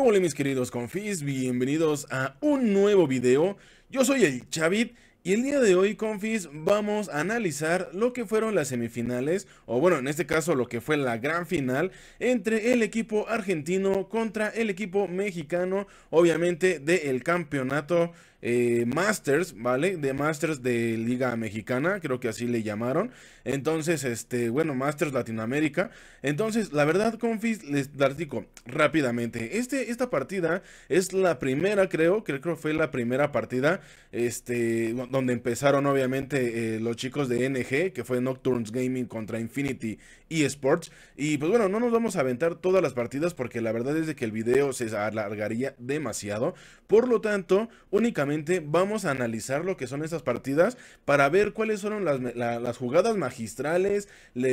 Hola mis queridos confis, bienvenidos a un nuevo video. Yo soy el Chavit y el día de hoy confis vamos a analizar lo que fueron las semifinales, o bueno en este caso lo que fue la gran final entre el equipo argentino contra el equipo mexicano, obviamente del campeonato eh, Masters, ¿vale? De Masters de Liga Mexicana, creo que así le llamaron. Entonces, este, bueno, Masters Latinoamérica. Entonces, la verdad, Confis, les platico rápidamente. Este, esta partida es la primera, creo, creo que fue la primera partida, este, donde empezaron obviamente eh, los chicos de NG, que fue Nocturnes Gaming contra Infinity eSports. Y pues bueno, no nos vamos a aventar todas las partidas porque la verdad es de que el video se alargaría demasiado. Por lo tanto, únicamente vamos a analizar lo que son esas partidas para ver cuáles fueron las, jugadas magistrales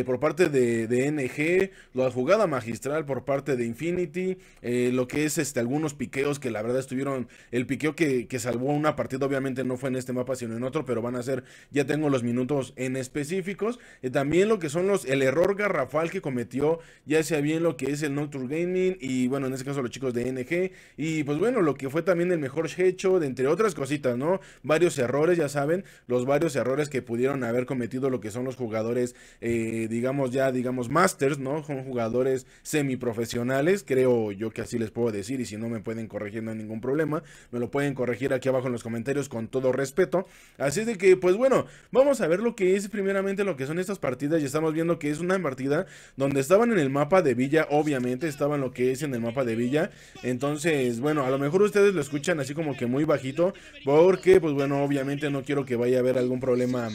por parte de, de, NG, la jugada magistral por parte de Infinity, eh, lo que es este, algunos piqueos que la verdad estuvieron, el piqueo que, salvó una partida obviamente no fue en este mapa sino en otro, pero van a ser, ya tengo los minutos en específicos. Eh, también lo que son los, el error Rafael que cometió, ya sea bien lo que es el Tour Gaming y bueno, en este caso los chicos de NG y pues bueno, lo que fue también el mejor hecho de entre otras cositas, ¿no? Varios errores, ya saben, los varios errores que pudieron haber cometido lo que son los jugadores, eh, digamos ya, digamos, masters, ¿no? Son jugadores semiprofesionales, creo yo que así les puedo decir y si no me pueden corregir no hay ningún problema, me lo pueden corregir aquí abajo en los comentarios con todo respeto. Así es de que pues bueno, vamos a ver lo que es primeramente lo que son estas partidas y estamos viendo que es una partida donde estaban en el mapa de Villa, obviamente estaban lo que es en el mapa de Villa. Entonces, bueno, a lo mejor ustedes lo escuchan así como que muy bajito, porque pues bueno, obviamente no quiero que vaya a haber algún problema.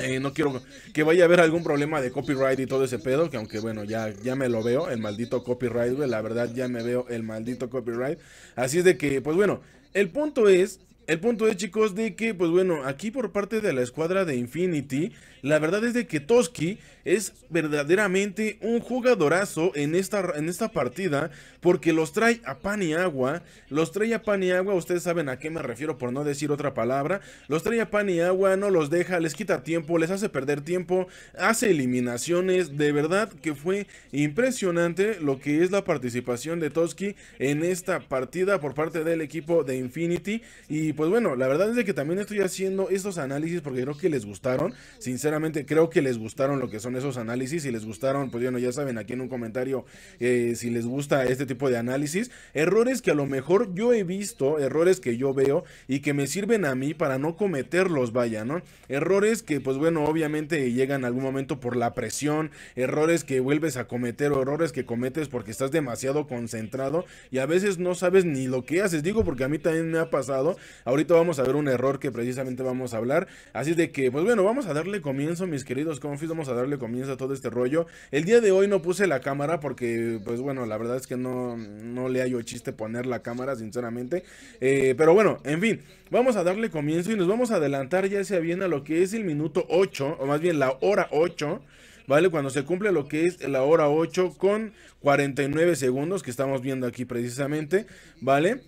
Eh, no quiero que vaya a haber algún problema de copyright y todo ese pedo, que aunque bueno, ya, ya me lo veo, el maldito copyright, la verdad ya me veo el maldito copyright. Así es de que, pues bueno, el punto es el punto es, chicos, de que, pues bueno, aquí por parte de la escuadra de Infinity, la verdad es de que Toski es verdaderamente un jugadorazo en esta, en esta partida porque los trae a pan y agua, los trae a pan y agua, ustedes saben a qué me refiero por no decir otra palabra, los trae a pan y agua, no los deja, les quita tiempo, les hace perder tiempo, hace eliminaciones, de verdad que fue impresionante lo que es la participación de Toski en esta partida por parte del equipo de Infinity y pues bueno, la verdad es que también estoy haciendo estos análisis porque creo que les gustaron, sinceramente creo que les gustaron lo que son esos análisis, si les gustaron, pues bueno, ya saben aquí en un comentario eh, si les gusta este tipo de análisis. Errores que a lo mejor yo he visto, errores que yo veo y que me sirven a mí para no cometerlos, vaya, ¿no? Errores que pues bueno, obviamente llegan en algún momento por la presión, errores que vuelves a cometer o errores que cometes porque estás demasiado concentrado y a veces no sabes ni lo que haces, digo porque a mí también me ha pasado. Ahorita vamos a ver un error que precisamente vamos a hablar, así de que pues bueno, vamos a darle comienzo, mis queridos confis, vamos a darle comienzo comienza todo este rollo. El día de hoy no puse la cámara porque, pues bueno, la verdad es que no, no le hallo chiste poner la cámara, sinceramente. Eh, pero bueno, en fin, vamos a darle comienzo y nos vamos a adelantar ya sea bien a lo que es el minuto 8, o más bien la hora 8. ¿vale? Cuando se cumple lo que es la hora 8 con 49 segundos que estamos viendo aquí precisamente, ¿vale?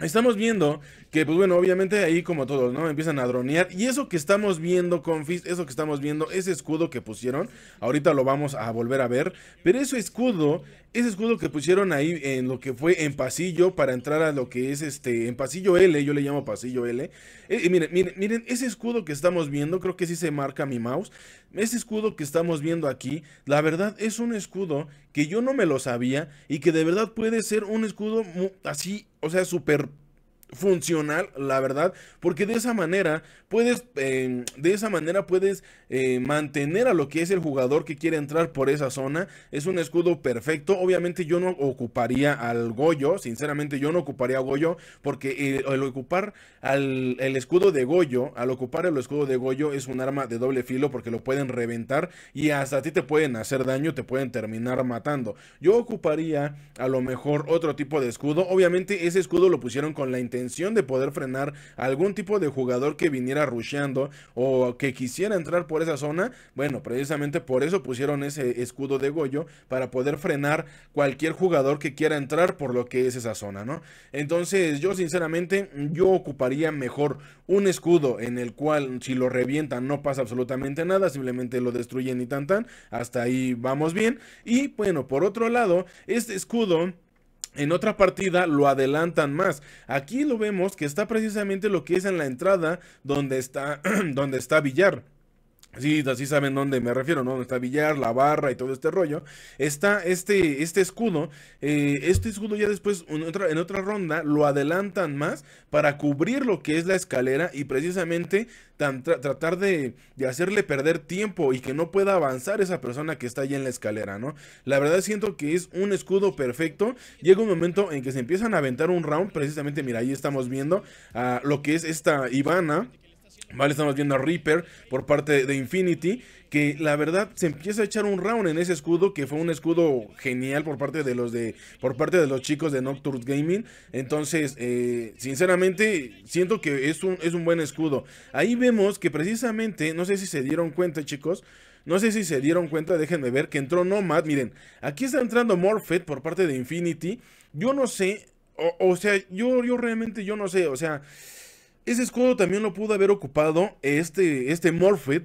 Estamos viendo que pues bueno, obviamente ahí como todos, ¿no? Empiezan a dronear. Y eso que estamos viendo, Confis, eso que estamos viendo, ese escudo que pusieron, ahorita lo vamos a volver a ver, pero ese escudo, ese escudo que pusieron ahí en lo que fue en pasillo para entrar a lo que es este, en pasillo L, yo le llamo pasillo L. Y eh, eh, miren, miren, miren, ese escudo que estamos viendo, creo que sí se marca mi mouse. Ese escudo que estamos viendo aquí, la verdad es un escudo que yo no me lo sabía y que de verdad puede ser un escudo así, o sea, súper funcional, la verdad, porque de esa manera puedes, em, de esa manera puedes eh, mantener a lo que es el jugador que quiere entrar por esa zona. Es un escudo perfecto. Obviamente yo no ocuparía al Goyo, sinceramente yo no ocuparía a Goyo, porque eh, el, ocupar al, el escudo de Goyo, al ocupar el escudo de Goyo es un arma de doble filo porque lo pueden reventar y hasta a ti te pueden hacer daño, te pueden terminar matando. Yo ocuparía a lo mejor otro tipo de escudo. Obviamente ese escudo lo pusieron con la intención de poder frenar algún tipo de jugador que viniera rusheando o que quisiera entrar por esa zona, bueno, precisamente por eso pusieron ese escudo de Goyo para poder frenar cualquier jugador que quiera entrar por lo que es esa zona, ¿no? Entonces yo sinceramente yo ocuparía mejor un escudo en el cual si lo revientan no pasa absolutamente nada, simplemente lo destruyen y tan tan, hasta ahí vamos bien. Y bueno, por otro lado, este escudo en otra partida lo adelantan más. Aquí lo vemos que está precisamente lo que es en la entrada donde está, donde está Villar. Sí, así saben dónde me refiero, ¿no? Donde está Villar, la barra y todo este rollo. Está este, este escudo. Eh, este escudo ya después, en otra, ronda, lo adelantan más para cubrir lo que es la escalera y precisamente tratar de, hacerle perder tiempo y que no pueda avanzar esa persona que está allí en la escalera, ¿no? La verdad siento que es un escudo perfecto. Llega un momento en que se empiezan a aventar un round. Precisamente, mira, ahí estamos viendo lo que es esta Ivana. Vale, estamos viendo a Reaper por parte de Infinity, que la verdad se empieza a echar un round en ese escudo, que fue un escudo genial por parte de los de por parte de los chicos de Nocturne Gaming. Entonces, eh, sinceramente, siento que es un, es un buen escudo. Ahí vemos que precisamente, no sé si se dieron cuenta, chicos, no sé si se dieron cuenta, déjenme ver, que entró Nomad. Miren, aquí está entrando Morphet por parte de Infinity. Yo no sé, o, o sea, yo, yo realmente yo no sé, o sea... Ese escudo también lo pudo haber ocupado este, este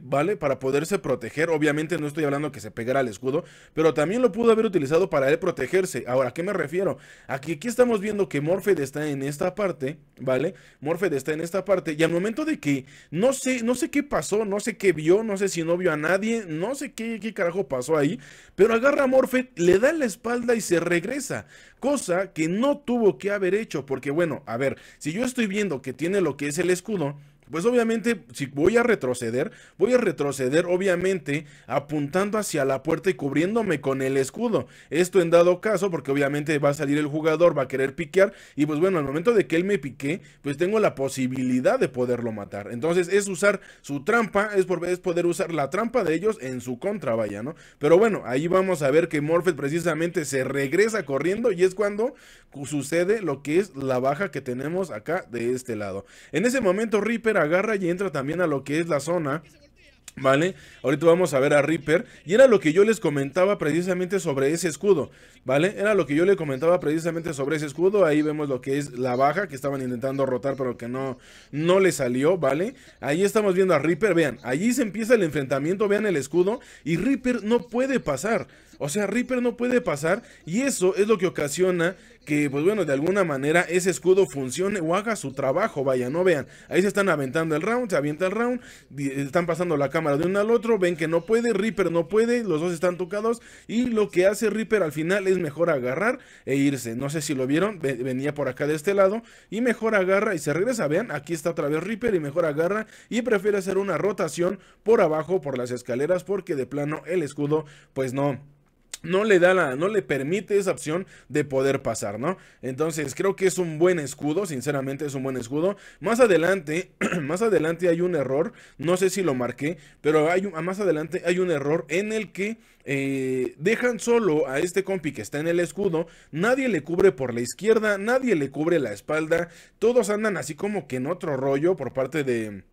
¿vale? Para poderse proteger. Obviamente no estoy hablando que se pegara al escudo, pero también lo pudo haber utilizado para él protegerse. Ahora, ¿a qué me refiero? Aquí, aquí estamos viendo que Morfe está en esta parte, ¿vale? Morfe está en esta parte y al momento de que no sé, no sé qué pasó, no sé qué vio, no sé si no vio a nadie, no sé qué, qué carajo pasó ahí, pero agarra a le da la espalda y se regresa cosa que no tuvo que haber hecho, porque bueno, a ver, si yo estoy viendo que tiene lo que es el escudo, pues obviamente, si voy a retroceder, voy a retroceder obviamente apuntando hacia la puerta y cubriéndome con el escudo. Esto en dado caso, porque obviamente va a salir el jugador, va a querer piquear y pues bueno, al momento de que él me pique, pues tengo la posibilidad de poderlo matar. Entonces es usar su trampa, es, por, es poder usar la trampa de ellos en su contra, vaya, ¿no? Pero bueno, ahí vamos a ver que Morpheus precisamente se regresa corriendo y es cuando sucede lo que es la baja que tenemos acá de este lado. En ese momento Reaper agarra y entra también a lo que es la zona. ¿Vale? Ahorita vamos a ver a Reaper. Y era lo que yo les comentaba precisamente sobre ese escudo. ¿Vale? Era lo que yo les comentaba precisamente sobre ese escudo. Ahí vemos lo que es la baja que estaban intentando rotar pero que no, no le salió. ¿Vale? Ahí estamos viendo a Reaper. Vean, allí se empieza el enfrentamiento. Vean el escudo. Y Reaper no puede pasar. O sea, Reaper no puede pasar. Y eso es lo que ocasiona que, pues bueno, de alguna manera ese escudo funcione o haga su trabajo, vaya, no vean. Ahí se están aventando el round, se avienta el round, están pasando la cámara de uno al otro, ven que no puede, Reaper no puede, los dos están tocados y lo que hace Reaper al final es mejor agarrar e irse. No sé si lo vieron, venía por acá de este lado y mejor agarra y se regresa, vean, aquí está otra vez Reaper y mejor agarra y prefiere hacer una rotación por abajo por las escaleras porque de plano el escudo pues no no le da la, no le permite esa opción de poder pasar, ¿no? Entonces creo que es un buen escudo, sinceramente es un buen escudo. Más adelante, más adelante hay un error, no sé si lo marqué, pero hay, más adelante hay un error en el que eh, dejan solo a este compi que está en el escudo, nadie le cubre por la izquierda, nadie le cubre la espalda, todos andan así como que en otro rollo por parte de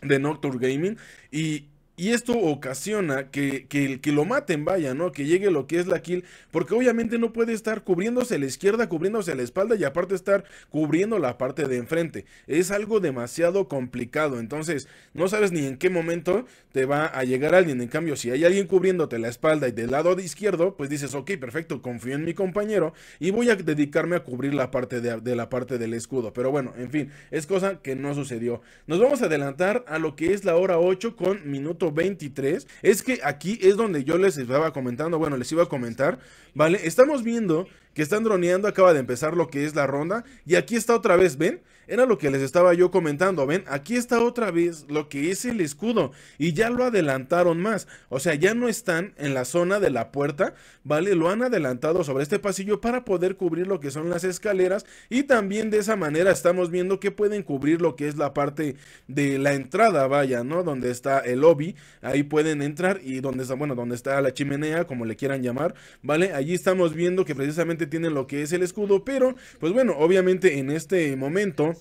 de Nocturne Gaming y y esto ocasiona que, que, lo maten, vaya, ¿no? Que llegue lo que es la kill. Porque obviamente no puede estar cubriéndose la izquierda, cubriéndose la espalda y aparte estar cubriendo la parte de enfrente. Es algo demasiado complicado. Entonces, no sabes ni en qué momento te va a llegar alguien. En cambio, si hay alguien cubriéndote la espalda y del lado de izquierdo, pues dices, ok, perfecto, confío en mi compañero y voy a dedicarme a cubrir la parte de, de la parte del escudo. Pero bueno, en fin, es cosa que no sucedió. Nos vamos a adelantar a lo que es la hora 8 con minuto 23. Es que aquí es donde yo les estaba comentando, bueno, les iba a comentar, ¿vale? Estamos viendo que están droneando, acaba de empezar lo que es la ronda. Y aquí está otra vez, ¿ven? Era lo que les estaba yo comentando, ven, aquí está otra vez lo que es el escudo y ya lo adelantaron más, o sea, ya no están en la zona de la puerta, ¿vale? Lo han adelantado sobre este pasillo para poder cubrir lo que son las escaleras y también de esa manera estamos viendo que pueden cubrir lo que es la parte de la entrada, vaya, ¿no? Donde está el lobby, ahí pueden entrar y donde está, bueno, donde está la chimenea, como le quieran llamar, ¿vale? Allí estamos viendo que precisamente tienen lo que es el escudo, pero pues bueno, obviamente en este momento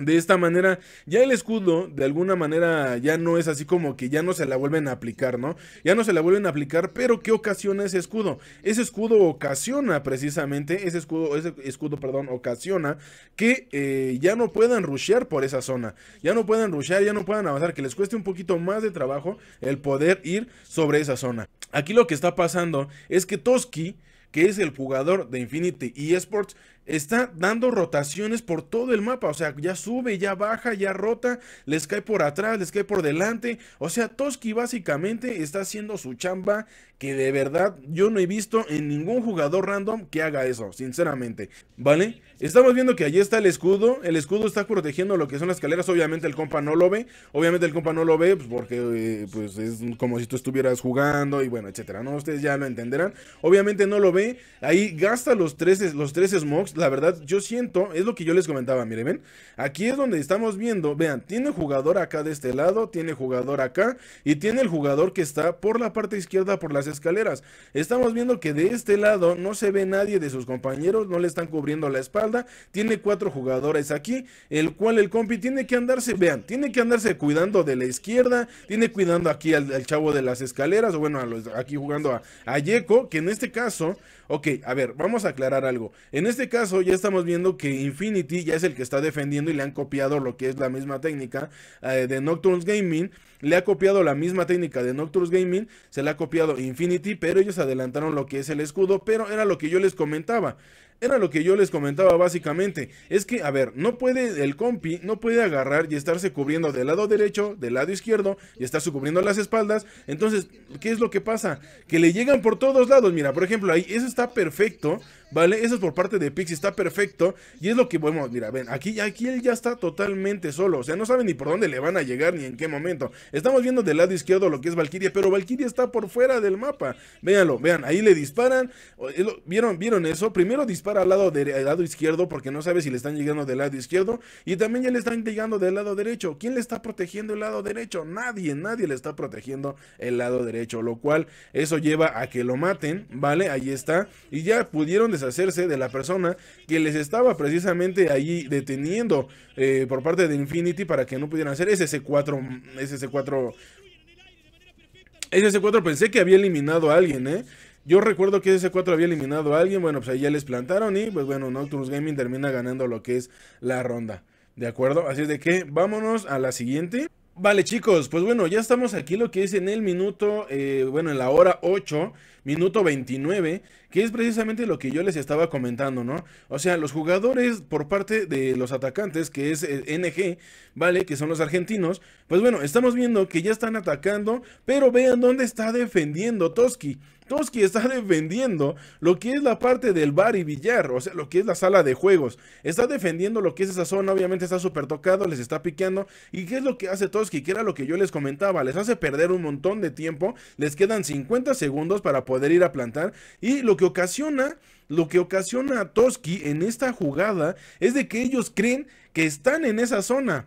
de esta manera, ya el escudo, de alguna manera, ya no es así como que ya no se la vuelven a aplicar, ¿no? Ya no se la vuelven a aplicar, pero ¿qué ocasiona ese escudo? Ese escudo ocasiona precisamente, ese escudo, ese escudo, perdón, ocasiona que eh, ya no puedan rushear por esa zona, ya no puedan rushear, ya no puedan avanzar, que les cueste un poquito más de trabajo el poder ir sobre esa zona. Aquí lo que está pasando es que Toski que es el jugador de Infinity eSports, está dando rotaciones por todo el mapa. O sea, ya sube, ya baja, ya rota, les cae por atrás, les cae por delante. O sea, Toski básicamente está haciendo su chamba que de verdad yo no he visto en ningún jugador random que haga eso, sinceramente. ¿Vale? Estamos viendo que allí está el escudo. El escudo está protegiendo lo que son las escaleras. Obviamente el compa no lo ve. Obviamente el compa no lo ve pues porque eh, pues es como si tú estuvieras jugando y bueno, etcétera. No, ustedes ya lo entenderán. Obviamente no lo ve. Ahí gasta los tres, los tres smokes. La verdad, yo siento, es lo que yo les comentaba. Miren, ven. Aquí es donde estamos viendo. Vean, tiene jugador acá de este lado. Tiene jugador acá. Y tiene el jugador que está por la parte izquierda por las escaleras. Estamos viendo que de este lado no se ve nadie de sus compañeros. No le están cubriendo la espalda tiene cuatro jugadores aquí, el cual el compi tiene que andarse, vean, tiene que andarse cuidando de la izquierda, tiene cuidando aquí al, chavo de las escaleras, o bueno, aquí jugando a, a Yeko, que en este caso, ok, a ver, vamos a aclarar algo. En este caso ya estamos viendo que Infinity ya es el que está defendiendo y le han copiado lo que es la misma técnica eh, de Nocturnes Gaming. Le ha copiado la misma técnica de Nocturnes Gaming, se la ha copiado Infinity, pero ellos adelantaron lo que es el escudo, pero era lo que yo les comentaba. Era lo que yo les comentaba básicamente. Es que, a ver, no puede el compi, no puede agarrar y estarse cubriendo del lado derecho, del lado izquierdo, y estarse cubriendo las espaldas. Entonces, ¿qué es lo que pasa? Que le llegan por todos lados. Mira, por ejemplo, ahí, eso está perfecto, ¿vale? Eso es por parte de Pixie, está perfecto. Y es lo que, bueno, mira, ven, aquí, aquí él ya está totalmente solo. O sea, no sabe ni por dónde le van a llegar ni en qué momento. Estamos viendo del lado izquierdo lo que es Valkyria, pero Valkyria está por fuera del mapa. Véanlo, vean, ahí le disparan. Eh, ¿Vieron, vieron eso? Primero disparan al lado, del eh, lado izquierdo porque no sabe si le están llegando del lado izquierdo y también ya le están llegando del lado derecho. ¿Quién le está protegiendo el lado derecho? Nadie, nadie le está protegiendo el lado derecho, lo cual eso lleva a que lo maten, ¿vale? Ahí está. Y ya pudieron deshacerse de la persona que les estaba precisamente ahí deteniendo eh, por parte de Infinity para que no pudieran hacer ese 4 4 ese 4 pensé que había eliminado a alguien, ¿eh? Yo recuerdo que ese 4 había eliminado a alguien, bueno, pues ahí ya les plantaron y pues bueno, Nocturus Gaming termina ganando lo que es la ronda. ¿De acuerdo? Así es de que vámonos a la siguiente. Vale chicos, pues bueno, ya estamos aquí lo que es en el minuto, eh, bueno, en la hora 8, minuto 29, que es precisamente lo que yo les estaba comentando, ¿no? O sea, los jugadores por parte de los atacantes, que es eh, NG, ¿vale? Que son los argentinos, pues bueno, estamos viendo que ya están atacando, pero vean dónde está defendiendo Toski. Toski está defendiendo lo que es la parte del bar y billar, o sea, lo que es la sala de juegos. Está defendiendo lo que es esa zona, obviamente está súper tocado, les está piqueando. ¿Y qué es lo que hace Toski? Que era lo que yo les comentaba, les hace perder un montón de tiempo, les quedan 50 segundos para poder ir a plantar. Y lo que ocasiona, lo que ocasiona Toski en esta jugada es de que ellos creen que están en esa zona.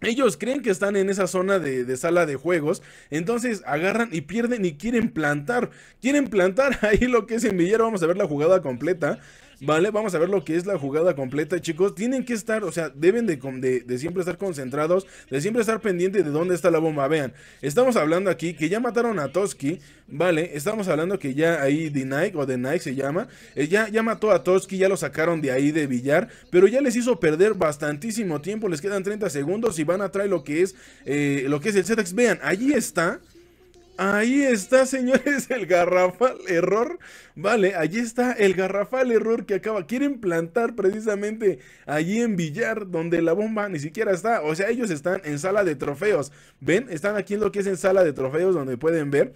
Ellos creen que están en esa zona de, sala de juegos, entonces agarran y pierden y quieren plantar. Quieren plantar ahí lo que es semillero. Vamos a ver la jugada completa. Vale, vamos a ver lo que es la jugada completa, chicos. Tienen que estar, o sea, deben de, de, de, siempre estar concentrados, de siempre estar pendientes de dónde está la bomba. Vean, estamos hablando aquí que ya mataron a Toski, vale. Estamos hablando que ya ahí de Nike o de Nike se llama, eh, ya, mató a Toski, ya lo sacaron de ahí de billar pero ya les hizo perder bastantísimo tiempo. Les quedan 30 segundos y van a traer lo que es, eh, lo que es el Zetax. Vean, allí está. Ahí está, señores, el garrafal error. Vale, allí está el garrafal error que acaba. Quieren plantar precisamente allí en Villar, donde la bomba ni siquiera está. O sea, ellos están en sala de trofeos. ¿Ven? Están aquí en lo que es en sala de trofeos, donde pueden ver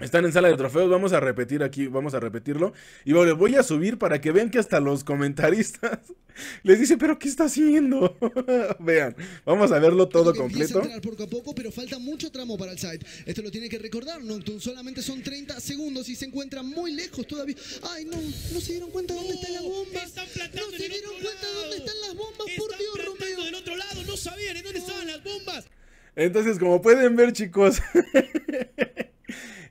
están en sala de trofeos, vamos a repetir aquí, vamos a repetirlo. Y voy a subir para que vean que hasta los comentaristas les dice, pero ¿qué está haciendo? vean, vamos a verlo todo completo. A poco a poco, pero falta mucho tramo para el site. Esto lo tiene que recordar ¿no? solamente son 30 segundos y se encuentran muy lejos todavía. Ay, no, no se dieron cuenta de dónde están las bombas. no se dieron cuenta de dónde están las bombas, por Dios, Romeo. del otro lado, no sabían dónde estaban las bombas. Entonces, como pueden ver, chicos...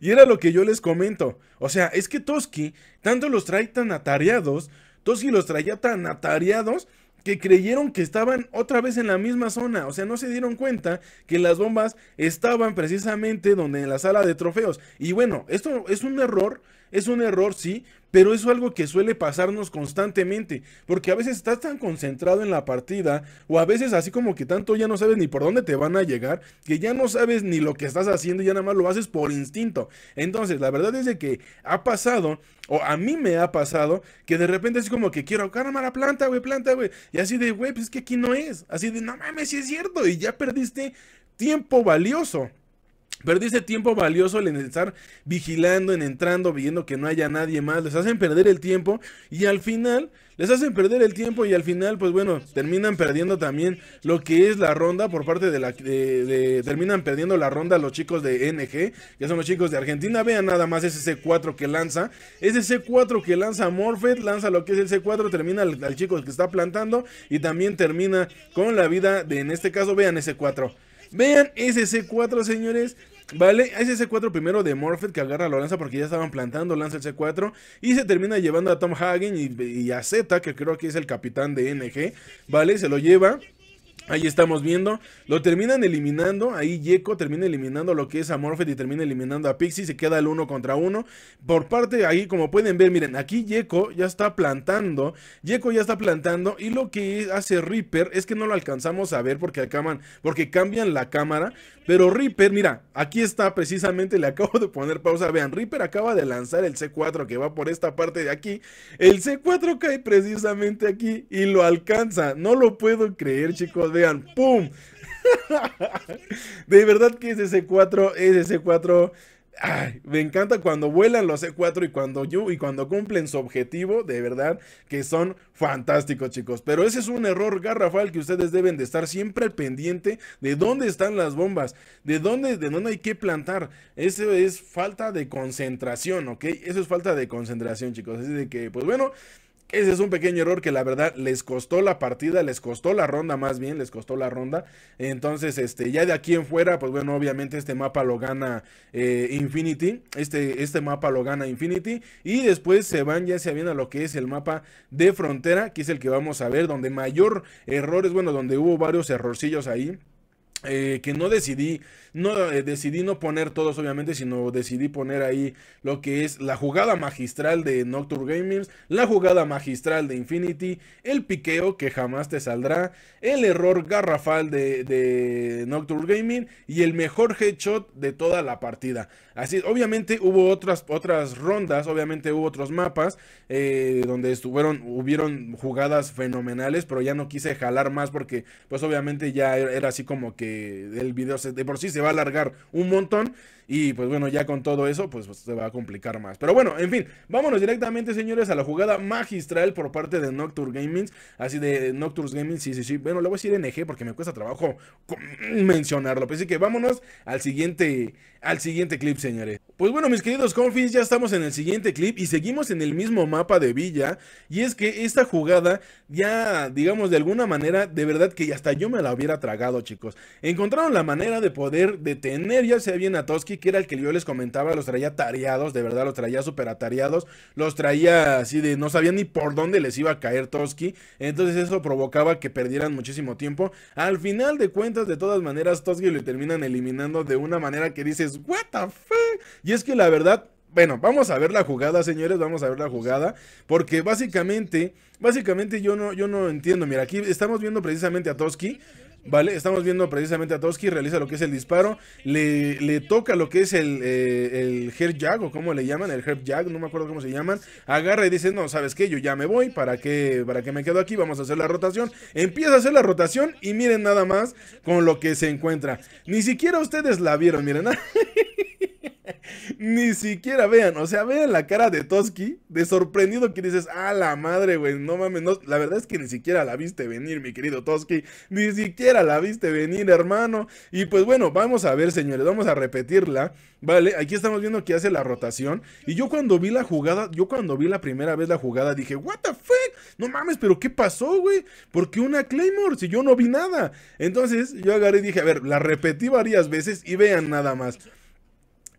Y era lo que yo les comento. O sea, es que Toski tanto los trae tan atareados, Toski los traía tan atareados que creyeron que estaban otra vez en la misma zona, o sea, no se dieron cuenta que las bombas estaban precisamente donde en la sala de trofeos. Y bueno, esto es un error es un error, sí, pero es algo que suele pasarnos constantemente, porque a veces estás tan concentrado en la partida, o a veces así como que tanto ya no sabes ni por dónde te van a llegar, que ya no sabes ni lo que estás haciendo, ya nada más lo haces por instinto. Entonces, la verdad es de que ha pasado, o a mí me ha pasado, que de repente así como que quiero, caramba, la planta, güey, planta, güey, y así de, güey, pues es que aquí no es, así de, no mames, si es cierto, y ya perdiste tiempo valioso ese tiempo valioso en estar vigilando, en entrando, viendo que no haya nadie más. Les hacen perder el tiempo y al final, les hacen perder el tiempo y al final, pues bueno, terminan perdiendo también lo que es la ronda por parte de la... De, terminan perdiendo la ronda los chicos de NG, que son los chicos de Argentina. Vean nada más ese C4 que lanza. Ese C4 que lanza Morfett... lanza lo que es el C4, termina al, chico que está plantando y también termina con la vida de, en este caso, vean ese 4. Vean ese C4, señores. Vale, ese C4 primero de Morphet que agarra a lanza porque ya estaban plantando, lanza el C4 y se termina llevando a Tom Hagen y, a Zeta que creo que es el capitán de NG, ¿vale? Se lo lleva. Ahí estamos viendo. Lo terminan eliminando. Ahí Yeko termina eliminando lo que es a y termina eliminando a Pixie. Se queda el uno contra uno. Por parte ahí, como pueden ver, miren, aquí Yeko ya está plantando. Yeko ya está plantando. Y lo que hace Reaper es que no lo alcanzamos a ver porque acaban, porque cambian la cámara. Pero Reaper, mira, aquí está precisamente. Le acabo de poner pausa. Vean, Reaper acaba de lanzar el C4 que va por esta parte de aquí. El C4 cae precisamente aquí y lo alcanza. No lo puedo creer, chicos vean, ¡pum! De verdad que ese C4, ese C4... me encanta cuando vuelan los C4 y cuando, yo, y cuando cumplen su objetivo, de verdad que son fantásticos, chicos. Pero ese es un error garrafal que ustedes deben de estar siempre pendiente de dónde están las bombas, de dónde, de dónde hay que plantar. Eso es falta de concentración, ¿ok? Eso es falta de concentración, chicos. Así de que, pues bueno, ese es un pequeño error que la verdad les costó la partida, les costó la ronda más bien, les costó la ronda. Entonces, este, ya de aquí en fuera, pues bueno, obviamente este mapa lo gana eh, Infinity. Este, este mapa lo gana Infinity. Y después se van, ya se bien a lo que es el mapa de frontera, que es el que vamos a ver, donde mayor errores, bueno, donde hubo varios errorcillos ahí. Eh, que no decidí no eh, decidí no poner todos, obviamente, sino decidí poner ahí lo que es la jugada magistral de Nocturne Gamers, la jugada magistral de Infinity, el piqueo que jamás te saldrá, el error garrafal de, Nocturne Gaming y el mejor headshot de toda la partida. Así, obviamente hubo otras, otras rondas, obviamente hubo otros mapas eh, donde estuvieron, hubieron jugadas fenomenales, pero ya no quise jalar más porque, pues obviamente ya era, así como que el video se, de por sí se va a alargar un montón y pues bueno, ya con todo eso, pues, pues, se va a complicar más. Pero bueno, en fin, vámonos directamente, señores, a la jugada magistral por parte de Nocturne Gaming. Así de Nocturne Gaming, sí, sí, sí. Bueno, le voy a decir NG porque me cuesta trabajo mencionarlo. Pues, así que vámonos al siguiente, al siguiente clip, señores. Pues bueno, mis queridos confis, ya estamos en el siguiente clip y seguimos en el mismo mapa de Villa. Y es que esta jugada ya, digamos, de alguna manera, de verdad que hasta yo me la hubiera tragado, chicos. Encontraron la manera de poder detener, ya sea bien a Toski que era el que yo les comentaba, los traía tareados, de verdad, los traía súper atareados, los traía así de no sabían ni por dónde les iba a caer Toski, entonces eso provocaba que perdieran muchísimo tiempo. Al final de cuentas, de todas maneras, Toski lo terminan eliminando de una manera que dices, ¿What the fuck? Y es que la verdad, bueno, vamos a ver la jugada, señores, vamos a ver la jugada, porque básicamente, básicamente yo no, yo no entiendo, mira, aquí estamos viendo precisamente a Toski. ¿Vale? Estamos viendo precisamente a Toski, realiza lo que es el disparo, le, le toca lo que es el, eh, el Herb Jag, o como le llaman, el Herb Jag, no me acuerdo cómo se llaman, agarra y dice, no, ¿sabes qué? Yo ya me voy, ¿para qué, ¿para qué me quedo aquí? Vamos a hacer la rotación. Empieza a hacer la rotación y miren nada más con lo que se encuentra. Ni siquiera ustedes la vieron, miren. Ni siquiera vean, o sea, vean la cara de Toski, de sorprendido que dices, ah, la madre, güey, no mames, no, la verdad es que ni siquiera la viste venir, mi querido Toski, ni siquiera la viste venir, hermano. Y pues bueno, vamos a ver, señores, vamos a repetirla, ¿vale? Aquí estamos viendo que hace la rotación. Y yo cuando vi la jugada, yo cuando vi la primera vez la jugada, dije, what the fuck, no mames, pero ¿qué pasó, güey? Porque una Claymore, si yo no vi nada. Entonces yo agarré y dije, a ver, la repetí varias veces y vean nada más.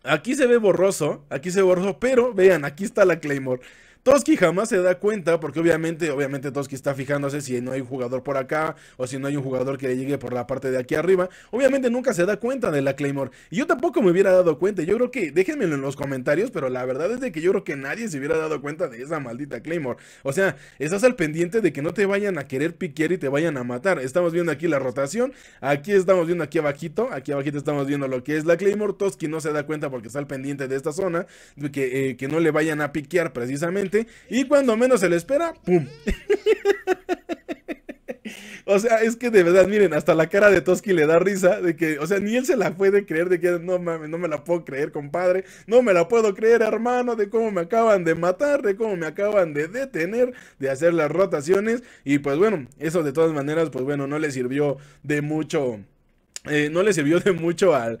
Aquí se ve borroso, aquí se ve borroso, pero vean, aquí está la Claymore. Toski jamás se da cuenta porque obviamente, obviamente Toski está fijándose si no hay un jugador por acá o si no hay un jugador que llegue por la parte de aquí arriba. Obviamente nunca se da cuenta de la Claymore. Y yo tampoco me hubiera dado cuenta. Yo creo que, déjenmelo en los comentarios, pero la verdad es de que yo creo que nadie se hubiera dado cuenta de esa maldita Claymore. O sea, estás al pendiente de que no te vayan a querer piquear y te vayan a matar. Estamos viendo aquí la rotación. Aquí estamos viendo aquí abajito. Aquí abajito estamos viendo lo que es la Claymore. Toski no se da cuenta porque está al pendiente de esta zona. Que, eh, que no le vayan a piquear precisamente y cuando menos se le espera, ¡pum! O sea, es que de verdad, miren, hasta la cara de Toski le da risa de que, o sea, ni él se la puede creer de que no no me la puedo creer, compadre, no me la puedo creer, hermano, de cómo me acaban de matar, de cómo me acaban de detener, de hacer las rotaciones y pues bueno, eso de todas maneras, pues bueno, no le sirvió de mucho eh, no le sirvió de mucho al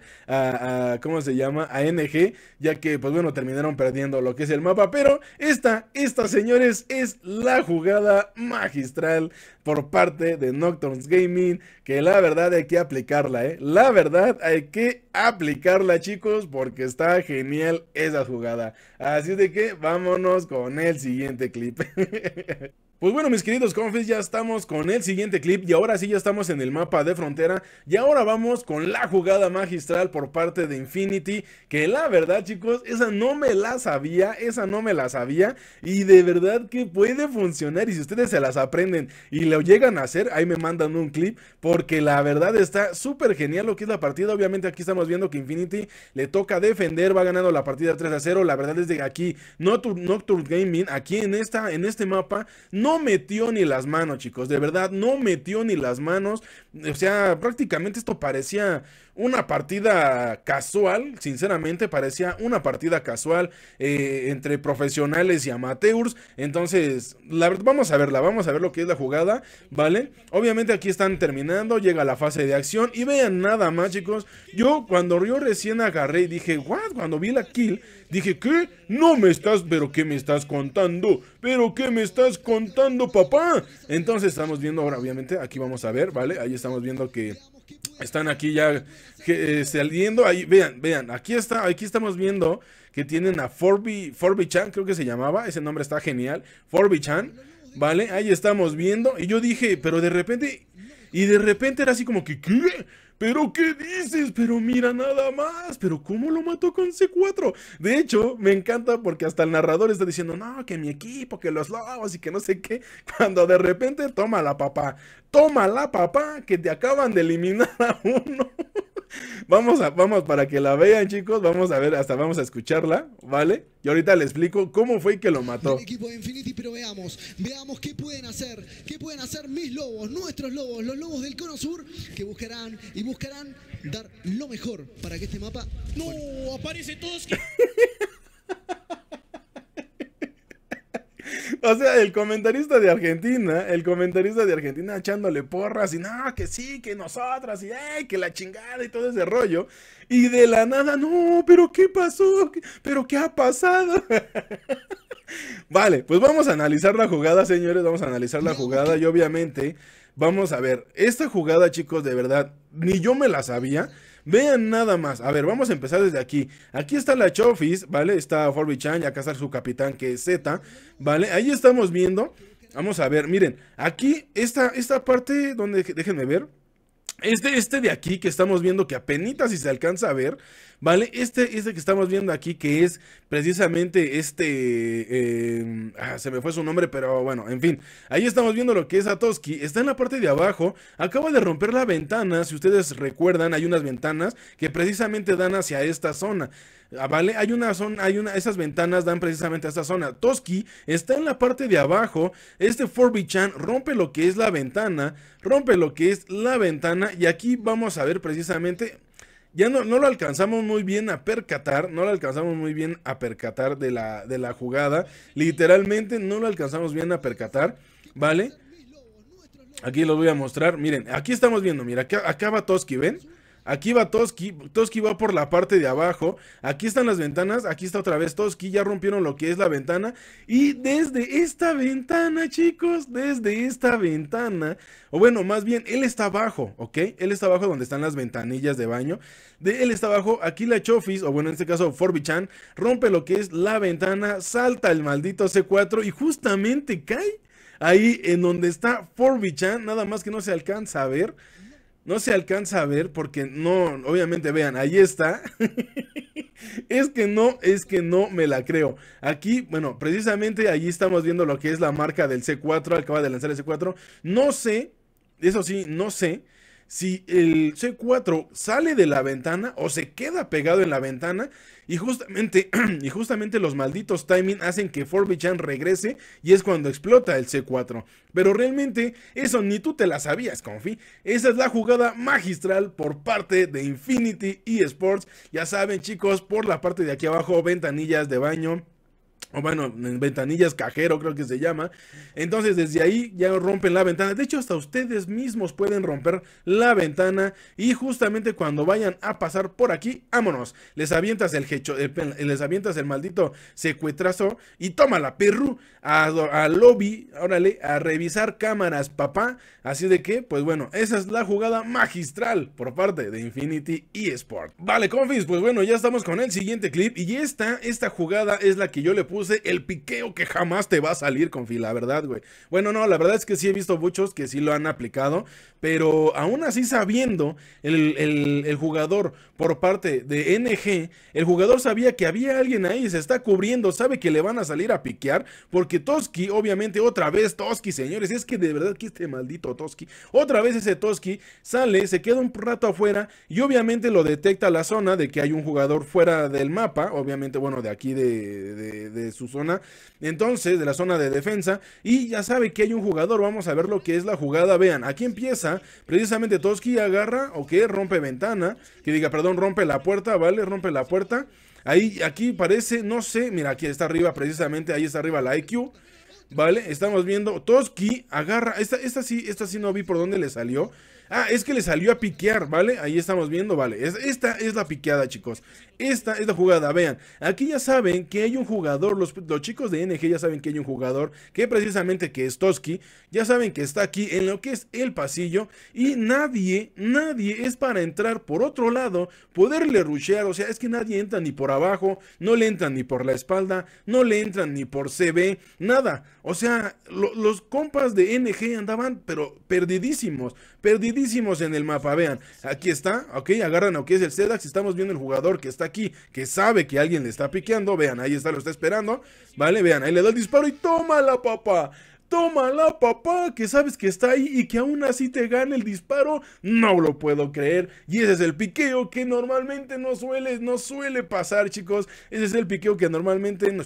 ¿cómo se llama? A NG, ya que, pues bueno, terminaron perdiendo lo que es el mapa. Pero esta, esta, señores, es la jugada magistral por parte de Nocturnes Gaming, que la verdad hay que aplicarla, ¿eh? La verdad hay que aplicarla, chicos, porque está genial esa jugada. Así de que vámonos con el siguiente clip. Pues bueno, mis queridos confis, ya estamos con el siguiente clip y ahora sí ya estamos en el mapa de frontera y ahora vamos con la jugada magistral por parte de Infinity, que la verdad chicos, esa no me la sabía, esa no me la sabía y de verdad que puede funcionar y si ustedes se las aprenden y lo llegan a hacer, ahí me mandan un clip porque la verdad está súper genial lo que es la partida, obviamente aquí estamos viendo que Infinity le toca defender, va ganando la partida 3 a 0, la verdad es de aquí, Nocturne, Gaming, aquí en, esta, en este mapa, no no metió ni las manos, chicos, de verdad, no metió ni las manos. O sea, prácticamente esto parecía una partida casual, sinceramente, parecía una partida casual eh, entre profesionales y amateurs. Entonces, la, vamos a verla, vamos a ver lo que es la jugada, ¿vale? Obviamente aquí están terminando, llega la fase de acción y vean nada más, chicos. Yo cuando yo recién agarré y dije, ¿what? Cuando vi la kill, dije, ¿qué? No me estás, pero ¿qué me estás contando? ¿Pero qué me estás contando, papá? Entonces estamos viendo ahora, obviamente, aquí vamos a ver, ¿vale? Ahí estamos viendo que están aquí ya eh, saliendo. Ahí, vean, vean, aquí está, aquí estamos viendo que tienen a Forby, Forby Chan, creo que se llamaba, ese nombre está genial, Forby Chan. ¿Vale? Ahí estamos viendo. Y yo dije, pero de repente y de repente era así como que, ¿qué? ¿Pero qué dices? Pero mira nada más. ¿Pero cómo lo mató con C4? De hecho, me encanta porque hasta el narrador está diciendo, no, que mi equipo, que los lobos y que no sé qué. Cuando de repente, toma la papá. Toma la papá que te acaban de eliminar a uno. Vamos a, vamos, para que la vean, chicos, vamos a ver, hasta vamos a escucharla, ¿vale? Y ahorita les explico cómo fue que lo mató. El equipo Infinity, pero veamos, veamos qué pueden hacer, qué pueden hacer mis lobos, nuestros lobos, los lobos del Cono Sur, que buscarán y buscarán dar lo mejor para que este mapa... ¡No! ¡Aparece todos! O sea, el comentarista de Argentina, el comentarista de Argentina echándole porras y no, que sí, que nosotras y que la chingada y todo ese rollo. Y de la nada, no, pero ¿qué pasó? ¿Pero qué ha pasado? vale, pues vamos a analizar la jugada, señores, vamos a analizar la jugada y obviamente vamos a ver, esta jugada, chicos, de verdad, ni yo me la sabía. Vean nada más. A ver, vamos a empezar desde aquí. Aquí está la Chofis, ¿vale? Está Forby Chan, y acá está su capitán que es Z, ¿vale? Ahí estamos viendo. Vamos a ver, miren, aquí esta, esta parte donde, déjenme ver. Este, este, de aquí que estamos viendo, que apenas si se alcanza a ver, ¿vale? Este, este que estamos viendo aquí, que es precisamente este... Em, ah, se me fue su nombre, pero bueno, en fin. Ahí estamos viendo lo que es Atoski. Está en la parte de abajo. Acaba de romper la ventana. Si ustedes recuerdan, hay unas ventanas que precisamente dan hacia esta zona. Ah, ¿vale? Hay una zona, hay una, esas ventanas dan precisamente a esta zona. Toski está en la parte de abajo, este Forbichan rompe lo que es la ventana, rompe lo que es la ventana y aquí vamos a ver precisamente... Ya no, no lo alcanzamos muy bien a percatar, no lo alcanzamos muy bien a percatar de la, de la jugada. Literalmente no lo alcanzamos bien a percatar, ¿vale? Aquí lo voy a mostrar, miren, aquí estamos viendo, mira, acá, acá va Toski, ¿ven? Aquí va Toski, Toski va por la parte de abajo, aquí están las ventanas, aquí está otra vez Toski, ya rompieron lo que es la ventana y desde esta ventana, chicos, desde esta ventana, o bueno, más bien, él está abajo, ¿ok? Él está abajo donde están las ventanillas de baño, de él está abajo, aquí la Chofis, o bueno, en este caso Forbichan, rompe lo que es la ventana, salta el maldito C4 y justamente cae ahí en donde está Forbichan, nada más que no se alcanza a ver. No se alcanza a ver porque no, obviamente vean, ahí está. es que no, es que no me la creo. Aquí, bueno, precisamente allí estamos viendo lo que es la marca del C4, acaba de lanzar el C4. No sé, eso sí, no sé si el C4 sale de la ventana o se queda pegado en la ventana y justamente, y justamente los malditos timing hacen que 4 regrese y es cuando explota el C4. Pero realmente eso ni tú te la sabías, Confi. Esa es la jugada magistral por parte de Infinity eSports. Ya saben chicos, por la parte de aquí abajo, ventanillas de baño o bueno, en ventanillas cajero creo que se llama. Entonces desde ahí ya rompen la ventana. De hecho, hasta ustedes mismos pueden romper la ventana y justamente cuando vayan a pasar por aquí, vámonos, les avientas el hecho, eh, les avientas el maldito secuestrazo y toma la perru al lobby, órale, a revisar cámaras, papá. Así de que, pues bueno, esa es la jugada magistral por parte de Infinity eSport. Vale, confis, pues bueno, ya estamos con el siguiente clip y esta, esta jugada es la que yo le puse el piqueo que jamás te va a salir, Confi, la verdad, güey. Bueno, no, la verdad es que sí he visto muchos que sí lo han aplicado, pero aún así sabiendo el, jugador por parte de NG, el jugador sabía que había alguien ahí, se está cubriendo, sabe que le van a salir a piquear, porque Toski, obviamente, otra vez Toski, señores, es que de verdad que este maldito Toski, otra vez ese Toski sale, se queda un rato afuera y obviamente lo detecta la zona de que hay un jugador fuera del mapa, obviamente, bueno, de aquí de de su zona, entonces de la zona de defensa, y ya sabe que hay un jugador, vamos a ver lo que es la jugada, vean, aquí empieza, precisamente Toski agarra, o que rompe ventana, que diga, perdón, rompe la puerta, ¿vale? Rompe la puerta, ahí, aquí parece, no sé, mira, aquí está arriba precisamente, ahí está arriba la IQ, ¿Vale? Estamos viendo. Toski agarra. Esta, esta sí, esta sí no vi por dónde le salió. Ah, es que le salió a piquear, ¿vale? Ahí estamos viendo, ¿vale? esta es la piqueada, chicos. Esta es la jugada, vean, aquí ya saben que hay un jugador, los, chicos de NG ya saben que hay un jugador, que precisamente que es Toski, ya saben que está aquí en lo que es el pasillo y nadie, nadie es para entrar por otro lado, poderle rushear, o sea, es que nadie entra ni por abajo, no le entran ni por la espalda, no le entran ni por CB, nada, o sea, los compas de NG andaban pero perdidísimos, perdidísimos en el mapa, vean, aquí está, ok, agarran lo que es el Sedax, estamos viendo el jugador que está aquí, que sabe que alguien le está piqueando. Vean, ahí está, lo está esperando. Vale, vean, ahí le da el disparo y tómala, papá. Tómala, papá, que sabes que está ahí y que aún así te gana el disparo. No lo puedo creer. Y ese es el piqueo que normalmente no suele, no suele pasar, chicos. Ese es el piqueo que normalmente no,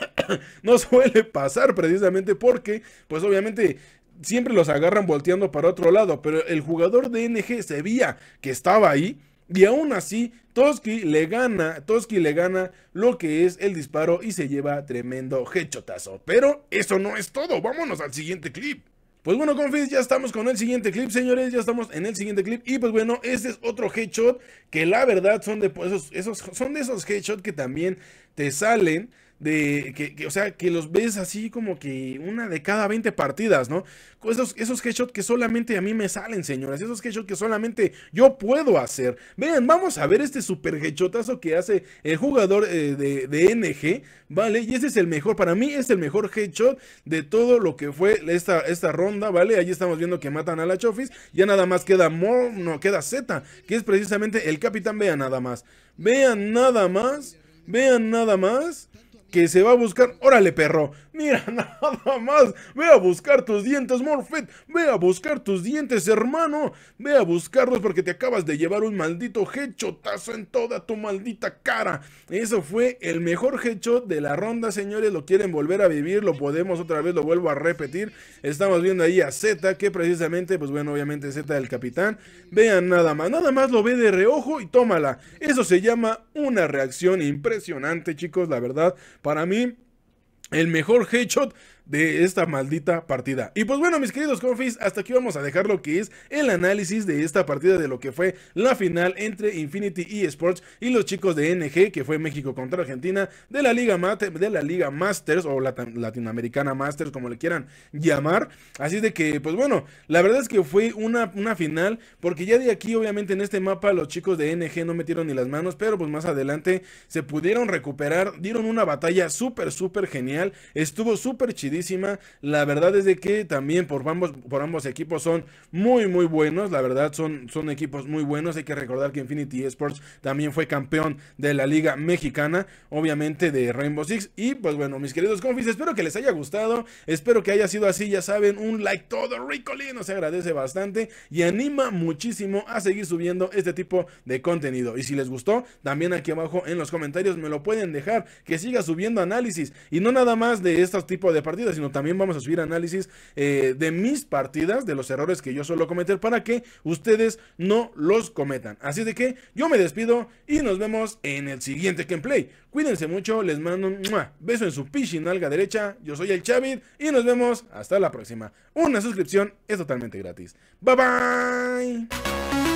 no suele pasar precisamente porque, pues obviamente, siempre los agarran volteando para otro lado. Pero el jugador de NG se veía que estaba ahí y aún así, Toski le gana, Toski le gana lo que es el disparo y se lleva tremendo hechotazo. Pero eso no es todo, vámonos al siguiente clip. Pues bueno, confis, ya estamos con el siguiente clip, señores, ya estamos en el siguiente clip y pues bueno, este es otro headshot que la verdad son de esos, esos son de esos headshots que también te salen que, o sea, que los ves así como que una de cada 20 partidas, ¿no? Esos, esos headshots que solamente a mí me salen, Señoras, esos headshots que solamente yo puedo hacer. Vean, vamos a ver este super headshotazo que hace el jugador eh, de, NG, ¿vale? Y ese es el mejor, para mí es el mejor headshot de todo lo que fue esta, esta ronda, ¿vale? ahí estamos viendo que matan a la Chofis, ya nada más queda Mor, no, queda Z, que es precisamente el capitán, vean nada más, vean nada más, vean nada más que se va a buscar. Órale, perro. Mira nada más. Ve a buscar tus dientes, Morfet. Ve a buscar tus dientes, hermano. Ve a buscarlos porque te acabas de llevar un maldito headshotazo en toda tu maldita cara. Eso fue el mejor headshot de la ronda, señores. Lo quieren volver a vivir, lo podemos otra vez, lo vuelvo a repetir. Estamos viendo ahí a Z, que precisamente, pues bueno, obviamente Z del capitán. Vean nada más. Nada más lo ve de reojo y tómala. Eso se llama una reacción impresionante, chicos, la verdad. Para mí el mejor headshot de esta maldita partida. Y pues bueno, mis queridos confis, hasta aquí vamos a dejar lo que es el análisis de esta partida de lo que fue la final entre Infinity eSports y los chicos de NG, que fue México contra Argentina, de la Liga, de la Liga Masters o Latinoamericana Masters, como le quieran llamar. Así de que, pues bueno, la verdad es que fue una, una final, porque ya de aquí, obviamente, en este mapa los chicos de NG no metieron ni las manos, pero pues más adelante se pudieron recuperar, dieron una batalla súper, súper genial, estuvo súper chido la verdad es de que también por ambos, por ambos equipos son muy, muy buenos. La verdad son, son equipos muy buenos. Hay que recordar que Infinity Esports también fue campeón de la Liga Mexicana, obviamente de Rainbow Six. Y pues bueno, mis queridos confis, espero que les haya gustado. Espero que haya sido así. Ya saben, un like todo rico, se agradece bastante y anima muchísimo a seguir subiendo este tipo de contenido. Y si les gustó, también aquí abajo en los comentarios me lo pueden dejar, que siga subiendo análisis y no nada más de estos tipos de partidos sino también vamos a subir análisis eh, de mis partidas, de los errores que yo suelo cometer para que ustedes no los cometan. Así de que yo me despido y nos vemos en el siguiente gameplay. Cuídense mucho, les mando un beso en su pichin alga derecha. Yo soy el Chavit y nos vemos hasta la próxima. Una suscripción es totalmente gratis. Bye bye.